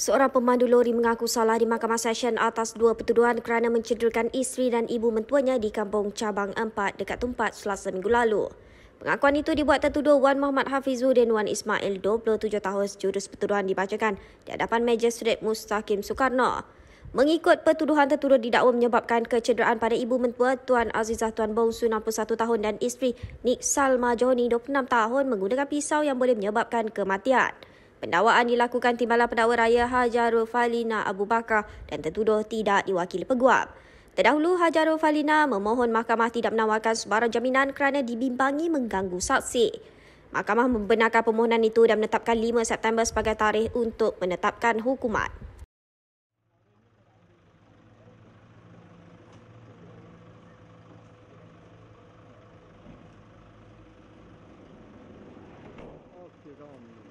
Seorang pemandu lori mengaku salah di mahkamah session atas dua pertuduhan kerana mencederakan isteri dan ibu mentuanya di kampung Cabang 4 dekat tempat selasa minggu lalu. Pengakuan itu dibuat tertuduh Wan Muhammad Hafizuddin Wan Ismail, 27 tahun, sejurus pertuduhan dibacakan di hadapan Magistrate Mustaqim Soekarno. Mengikut pertuduhan tertuduh didakwa menyebabkan kecederaan pada ibu mentua Tuan Azizah Tuan Bongsu 61 tahun dan isteri Nik Salma Johni 26 tahun menggunakan pisau yang boleh menyebabkan kematian. Pendakwaan dilakukan timbalan pendakwa raya Hajarul Falina Abu Bakar dan tertuduh tidak diwakili peguam. Terdahulu, Hajarul Falina memohon mahkamah tidak menawarkan sebarang jaminan kerana dibimbangi mengganggu saksi. Mahkamah membenarkan permohonan itu dan menetapkan 5 September sebagai tarikh untuk menetapkan hukuman. it on.